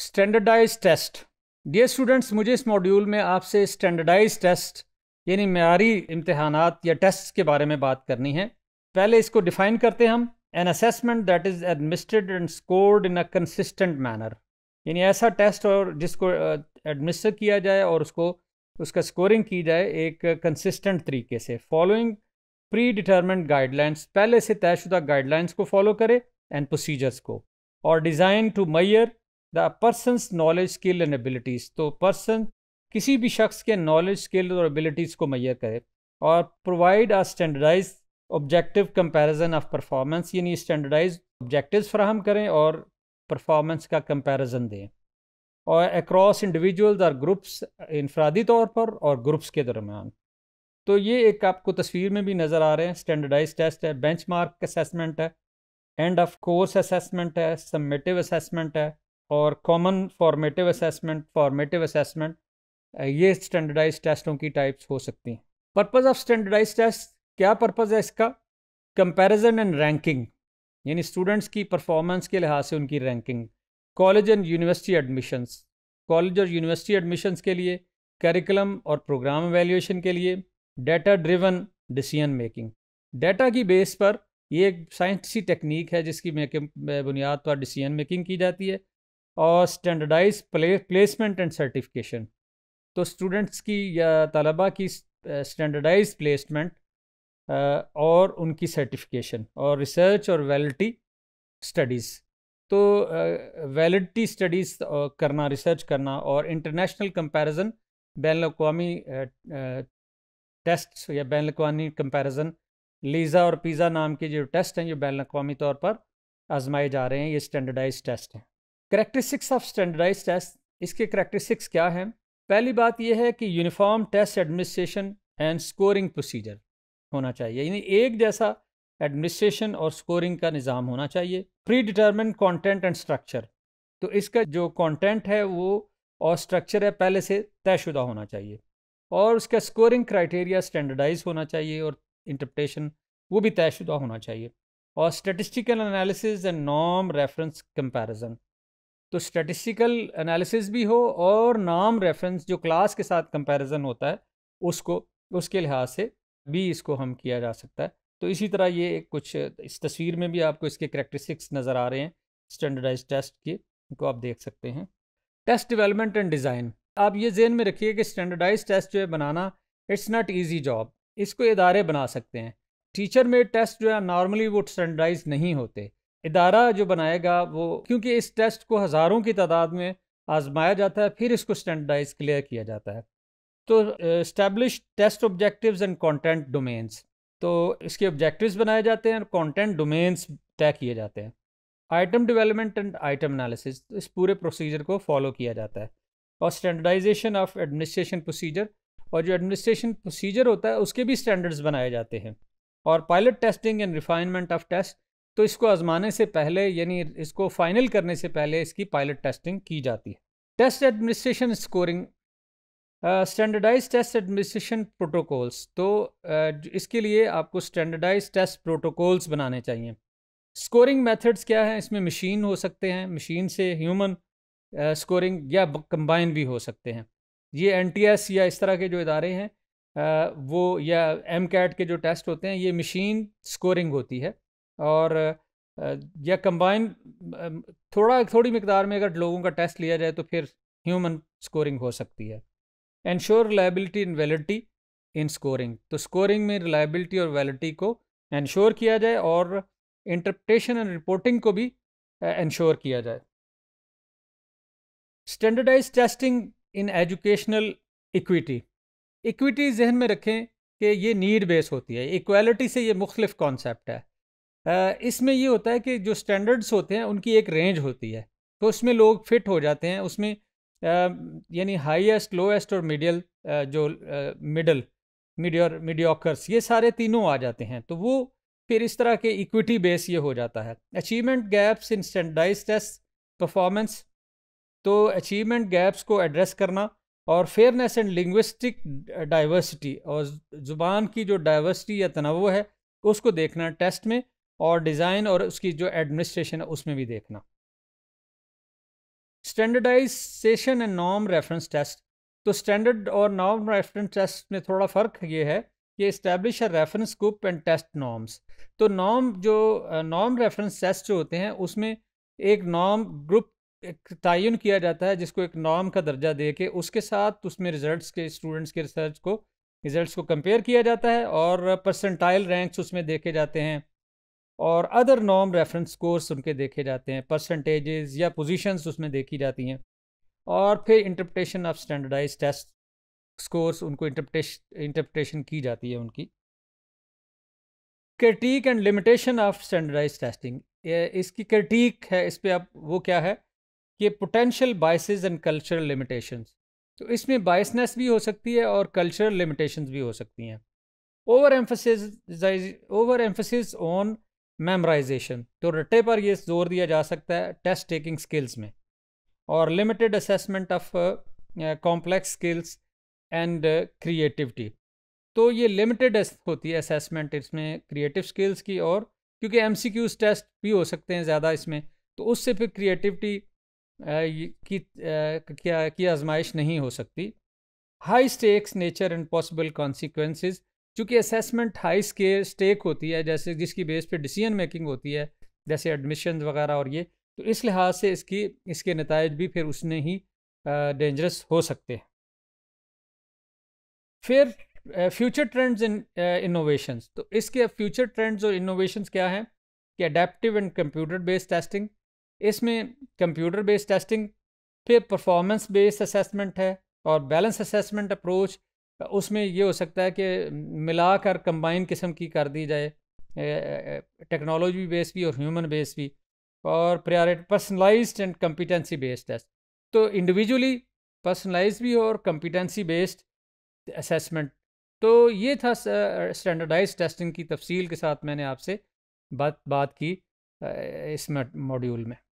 standardise test ये students मुझे इस मॉड्यूल में आपसे स्टैंडर्डाइज टेस्ट यानी मैारी इम्तहान या टेस्ट के बारे में बात करनी है पहले इसको डिफाइन करते हैं हम an assessment that is administered and scored in a consistent manner यानी ऐसा टेस्ट और जिसको एडमिस्टर किया जाए और उसको उसका स्कोरिंग की जाए एक कंसिस्टेंट तरीके से फॉलोइंग प्री डिटर्मेंट गाइडलाइंस पहले से तयशुदा गाइडलाइंस को फॉलो करे एंड प्रोसीजर्स को और design to measure the person's knowledge skill and abilities तो पर्सन किसी भी शख्स के नॉलेज स्किल और एबिलिटीज़ को मैयर करे और provide a standardize objective comparison of performance यानी स्टैंडर्डाइज ऑब्जेक्टिव्स फ्राहम करें और परफॉर्मेंस का कंपैरिजन दें और अक्रॉस इंडिविजुअल्स और ग्रुप्स इनफरादी तौर पर और ग्रुप्स के दरमियान तो ये एक आपको तस्वीर में भी नज़र आ रहे हैं स्टैंडर्डाइज टेस्ट है बेंच मार्क असेसमेंट है एंड ऑफ कोर्स असेसमेंट है सबमिटिव असेसमेंट है और common formative assessment formative assessment ये स्टैंडर्डाइज टेस्टों की टाइप्स हो सकती हैं पर्पज़ ऑफ स्टैंडर्डाइज टेस्ट क्या पर्पज़ है इसका कंपैरिजन एंड रैंकिंग यानी स्टूडेंट्स की परफॉर्मेंस के लिहाज से उनकी ranking college and university admissions college और यूनिवर्सिटी एडमिशन्स के लिए करिकुलम और प्रोग्राम एवेल्यूशन के लिए data driven decision making data की बेस पर ये एक साइंसी टेक्निक है जिसकी बुनियाद पर डिसीजन मेकिंग की जाती है और स्टैंडर्डाइज प्लेसमेंट एंड सर्टिफिकेशन तो स्टूडेंट्स की या तलबा की स्टैंडर्डाइज प्लेसमेंट और उनकी सर्टिफिकेशन और रिसर्च और वैलिडिटी स्टडीज़ तो वैलिडिटी स्टडीज़ करना रिसर्च करना और इंटरनेशनल कंपैरिजन बैन अवी टेस्ट या बैन अवी कंपेरिजन लीज़ा और पिज़ा नाम के जो टेस्ट हैं जो बैन अवी तौर पर आजमाए जा रहे हैं ये स्टैंडर्डाइज टेस्ट हैं करेक्ट्रिस्टिक्स ऑफ स्टैंडर्डाइज टेस्ट इसके करेक्टरिस्टिक्स क्या हैं पहली बात यह है कि uniform test administration and scoring procedure होना चाहिए यानी एक जैसा एडमिनिस्ट्रेशन और स्कोरिंग का निज़ाम होना चाहिए predetermine content and structure तो इसका जो कॉन्टेंट है वो और स्ट्रक्चर है पहले से तयशुदा होना चाहिए और उसका स्कोरिंग क्राइटेरिया स्टैंडर्डाइज होना चाहिए और इंटरप्रटेशन वो भी तयशुदा होना चाहिए और स्टेटिस्टिकल एनालिसिस एंड नॉम रेफरेंस कंपैरिजन तो स्टैटिस्टिकल एनालिसिस भी हो और नाम रेफरेंस जो क्लास के साथ कंपैरिजन होता है उसको उसके लिहाज से भी इसको हम किया जा सकता है तो इसी तरह ये कुछ इस तस्वीर में भी आपको इसके करेक्टरिस्टिक्स नज़र आ रहे हैं स्टैंडर्डाइज टेस्ट के इनको आप देख सकते हैं टेस्ट डिवेलपमेंट एंड डिज़ाइन आप ये जेन में रखिए कि स्टैंडर्डाइज टेस्ट जो है बनाना इट्स नॉट ईजी जॉब इसको इदारे बना सकते हैं टीचर में टेस्ट जो है नॉर्मली वो स्टैंडर्डाइज नहीं होते इदारा जो बनाएगा वो क्योंकि इस टेस्ट को हज़ारों की तादाद में आजमाया जाता है फिर इसको स्टैंडर्डाइज क्लियर किया जाता है तो establish test objectives and content domains तो इसके ऑब्जेक्टिव्स बनाए जाते हैं और कंटेंट डोमेन्स तय किए जाते हैं item development and item analysis इस पूरे प्रोसीजर को फॉलो किया जाता है और स्टैंडर्डाइजेशन ऑफ एडमिनिस्ट्रेशन प्रोसीजर और जो एडमिनिस्ट्रेशन प्रोसीजर होता है उसके भी स्टैंडर्ड्स बनाए जाते हैं और pilot testing and refinement of test तो इसको आजमाने से पहले यानी इसको फाइनल करने से पहले इसकी पायलट टेस्टिंग की जाती है test administration scoring standardize test administration protocols तो uh, इसके लिए आपको स्टैंडर्डाइज टेस्ट प्रोटोकॉल्स बनाने चाहिए स्कोरिंग मेथड्स क्या हैं इसमें मशीन हो सकते हैं मशीन से ह्यूमन स्कोरिंग uh, या कंबाइन भी हो सकते हैं ये एन या इस तरह के जो इदारे हैं uh, वो या एम के जो टेस्ट होते हैं ये मशीन स्कोरिंग होती है और या कंबाइन थोड़ा थोड़ी मकदार में अगर लोगों का टेस्ट लिया जाए तो फिर ह्यूमन स्कोरिंग हो सकती है ensure reliability in validity in scoring तो स्कोरिंग में रिलायबिलिटी और वैलिडिटी को इंश्योर किया जाए और इंटरप्रटेशन एंड रिपोर्टिंग को भी इंश्योर किया जाए standardize testing in educational equity equity जहन में रखें कि ये नीड बेस होती है इक्वालिटी से ये मुख्तफ़ कॉन्सेप्ट है इसमें ये होता है कि जो स्टैंडर्ड्स होते हैं उनकी एक रेंज होती है तो उसमें लोग फिट हो जाते हैं उसमें यानी हाईएस्ट लोएस्ट और मिडियल जो मिडल मिडियर मिडियोकर्स ये सारे तीनों आ जाते हैं तो वो फिर इस तरह के इक्विटी बेस ये हो जाता है achievement gaps in standardize test performance तो अचीवमेंट गैप्स को एड्रेस करना और फेयरनेस एंड लिंग्विस्टिक डाइवर्सिटी और ज़ुबान की जो डाइवर्सिटी या तनव है उसको देखना टेस्ट में और डिज़ाइन और उसकी जो एडमिनिस्ट्रेशन है उसमें भी देखना स्टैंडर्डाइजेशन एंड नॉम रेफरेंस टेस्ट तो स्टैंडर्ड और नॉम रेफरेंस टेस्ट में थोड़ा फ़र्क ये है कि establish a reference group and test norms तो नॉम जो नॉम रेफरेंस टेस्ट जो होते हैं उसमें एक नॉम ग्रुप तयन किया जाता है जिसको एक नॉम का दर्जा दे के उसके साथ उसमें रिजल्ट्स के स्टूडेंट्स के रिसर्च को रिजल्ट्स को कंपेयर किया जाता है और परसेंटाइल रैंक्स उसमें देखे जाते हैं और अदर नॉम रेफरेंस स्कोर्स उनके देखे जाते हैं परसेंटेजेस या पोजीशंस उसमें देखी जाती हैं और फिर interpretation of standardize test scores उनको इंटरप्रटेशन इंटरप्रटेशन की जाती है उनकी critique and limitation of standardize testing इसकी क्रिटिक है इस पर आप वो क्या है कि potential biases and cultural limitations तो इसमें बाइसनेस भी हो सकती है और कल्चरल लिमिटेशंस भी हो सकती हैं over emphasis over emphasis on memorization तो रट्टे पर ये जोर दिया जा सकता है टेस्ट टेकिंग स्किल्स में और limited assessment of complex skills and creativity तो ये लिमिटेड होती है असेसमेंट इसमें क्रिएटिव स्किल्स की और क्योंकि एम टेस्ट भी हो सकते हैं ज़्यादा इसमें तो उससे फिर क्रिएटिविटी uh, की uh, क्या की आजमाइश नहीं हो सकती high stakes nature and possible consequences चूँकि असेसमेंट हाई स्के स्टेक होती है जैसे जिसकी बेस पे डिसीजन मेकिंग होती है जैसे एडमिशन वगैरह और ये तो इस लिहाज से इसकी इसके नतज भी फिर उसने ही डेंजरस हो सकते हैं फिर फ्यूचर ट्रेंड्स इन इनोवेशंस तो इसके फ्यूचर ट्रेंड्स और इनोवेशंस क्या हैं कि adaptive and computer based testing इसमें कंप्यूटर बेस्ड टेस्टिंग फिर परफॉर्मेंस बेस्ड असेसमेंट है और बैलेंस असेसमेंट अप्रोच उसमें ये हो सकता है कि मिलाकर कंबाइन किस्म की कर दी जाए टेक्नोलॉजी बेस्ड भी और ह्यूमन बेस्ड भी और priority personalized and competency based test तो इंडिविजुअली पर्सनलाइज भी और कम्पिटेंसी बेस्ड असेसमेंट तो ये था स्टैंडर्डाइज टेस्टिंग की तफसील के साथ मैंने आपसे बात बात की इस मॉड्यूल में